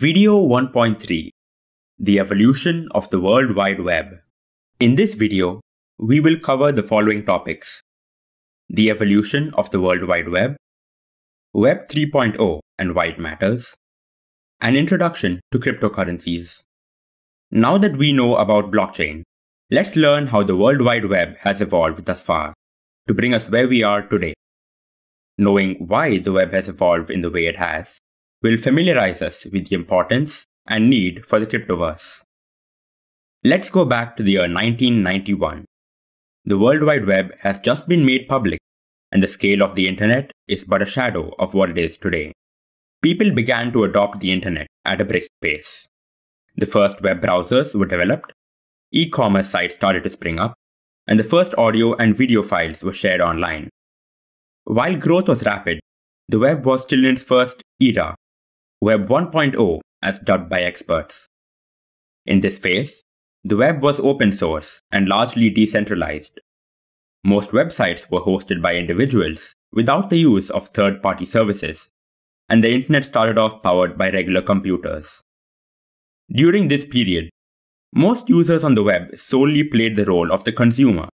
Video 1.3 The Evolution of the World Wide Web. In this video, we will cover the following topics The evolution of the World Wide Web, Web 3.0 and why it matters, an introduction to cryptocurrencies. Now that we know about blockchain, let's learn how the World Wide Web has evolved thus far to bring us where we are today. Knowing why the web has evolved in the way it has will familiarize us with the importance and need for the cryptoverse. Let's go back to the year 1991. The World Wide Web has just been made public, and the scale of the internet is but a shadow of what it is today. People began to adopt the internet at a brisk pace. The first web browsers were developed, e commerce sites started to spring up, and the first audio and video files were shared online. While growth was rapid, the web was still in its first era Web 1.0 as dubbed by experts. In this phase, the web was open source and largely decentralized. Most websites were hosted by individuals without the use of third party services, and the internet started off powered by regular computers. During this period, most users on the web solely played the role of the consumer.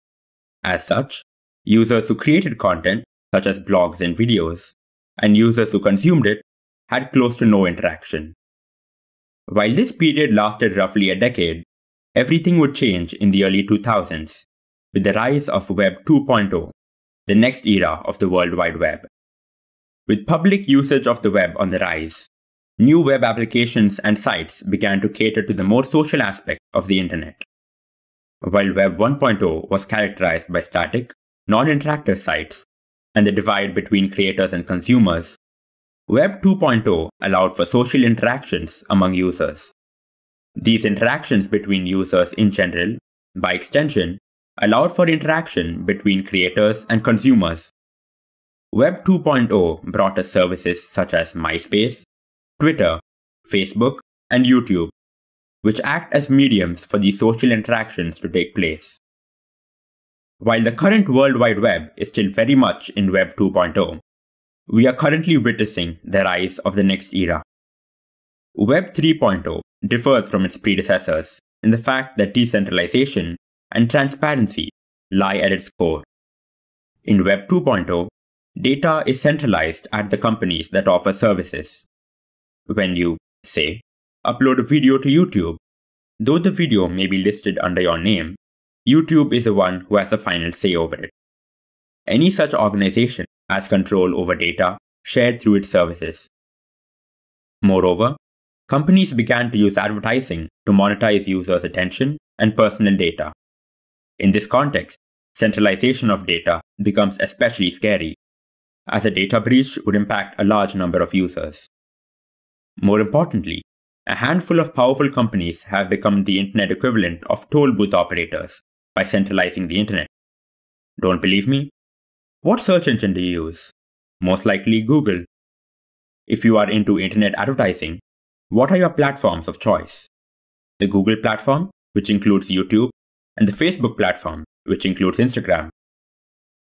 As such, users who created content, such as blogs and videos, and users who consumed it, had close to no interaction. While this period lasted roughly a decade, everything would change in the early 2000s with the rise of Web 2.0, the next era of the World Wide Web. With public usage of the web on the rise, new web applications and sites began to cater to the more social aspect of the internet. While Web 1.0 was characterized by static, non interactive sites and the divide between creators and consumers, Web 2.0 allowed for social interactions among users. These interactions between users in general, by extension, allowed for interaction between creators and consumers. Web 2.0 brought us services such as MySpace, Twitter, Facebook, and YouTube, which act as mediums for these social interactions to take place. While the current World Wide Web is still very much in Web 2.0, we are currently witnessing the rise of the next era. Web 3.0 differs from its predecessors in the fact that decentralization and transparency lie at its core. In Web 2.0, data is centralized at the companies that offer services. When you, say, upload a video to YouTube, though the video may be listed under your name, YouTube is the one who has the final say over it. Any such organization as control over data shared through its services. Moreover, companies began to use advertising to monetize users' attention and personal data. In this context, centralization of data becomes especially scary, as a data breach would impact a large number of users. More importantly, a handful of powerful companies have become the internet equivalent of toll booth operators by centralizing the internet. Don't believe me? What search engine do you use? Most likely Google. If you are into internet advertising, what are your platforms of choice? The Google platform, which includes YouTube, and the Facebook platform, which includes Instagram.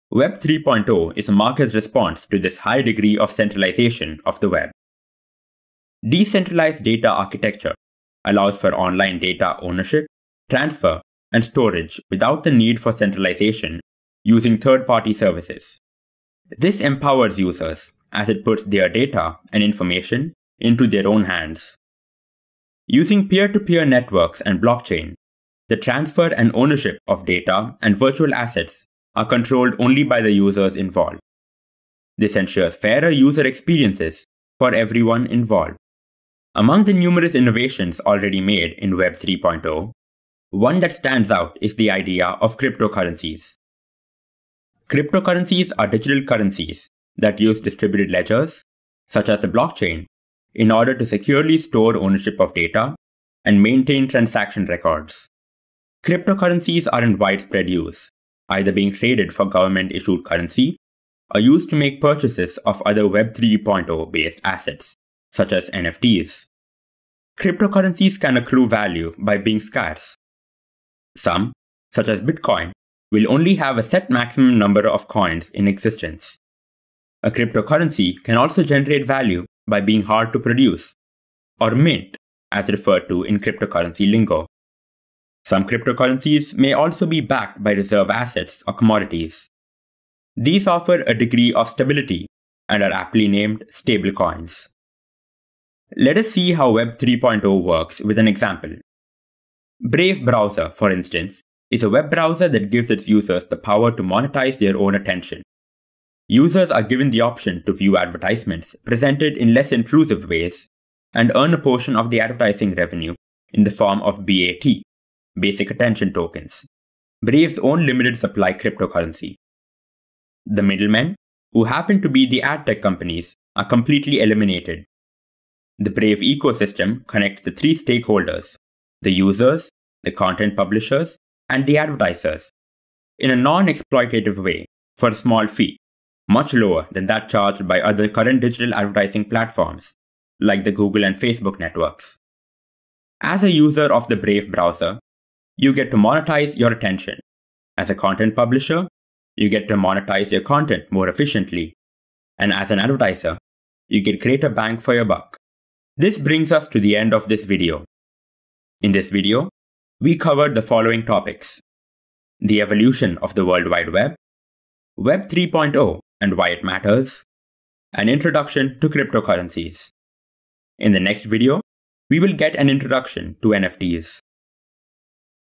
Web 3.0 is a market response to this high degree of centralization of the web. Decentralized data architecture allows for online data ownership, transfer, and storage without the need for centralization using third party services. This empowers users as it puts their data and information into their own hands. Using peer to peer networks and blockchain, the transfer and ownership of data and virtual assets are controlled only by the users involved. This ensures fairer user experiences for everyone involved. Among the numerous innovations already made in Web 3.0, one that stands out is the idea of cryptocurrencies. Cryptocurrencies are digital currencies that use distributed ledgers, such as the blockchain, in order to securely store ownership of data and maintain transaction records. Cryptocurrencies are in widespread use, either being traded for government issued currency or used to make purchases of other Web 3.0 based assets, such as NFTs. Cryptocurrencies can accrue value by being scarce. Some, such as Bitcoin, will only have a set maximum number of coins in existence. A cryptocurrency can also generate value by being hard to produce, or mint, as referred to in cryptocurrency lingo. Some cryptocurrencies may also be backed by reserve assets or commodities. These offer a degree of stability and are aptly named stablecoins. Let us see how Web 3.0 works with an example. Brave browser, for instance, is a web browser that gives its users the power to monetize their own attention. Users are given the option to view advertisements presented in less intrusive ways and earn a portion of the advertising revenue in the form of BAT, Basic Attention Tokens, Brave's own limited supply cryptocurrency. The middlemen, who happen to be the ad tech companies, are completely eliminated. The Brave ecosystem connects the three stakeholders the users, the content publishers, and the advertisers in a non exploitative way for a small fee, much lower than that charged by other current digital advertising platforms like the Google and Facebook networks. As a user of the Brave browser, you get to monetize your attention. As a content publisher, you get to monetize your content more efficiently. And as an advertiser, you get greater bang for your buck. This brings us to the end of this video. In this video, we covered the following topics the evolution of the World Wide Web, Web 3.0 and why it matters, an introduction to cryptocurrencies. In the next video, we will get an introduction to NFTs.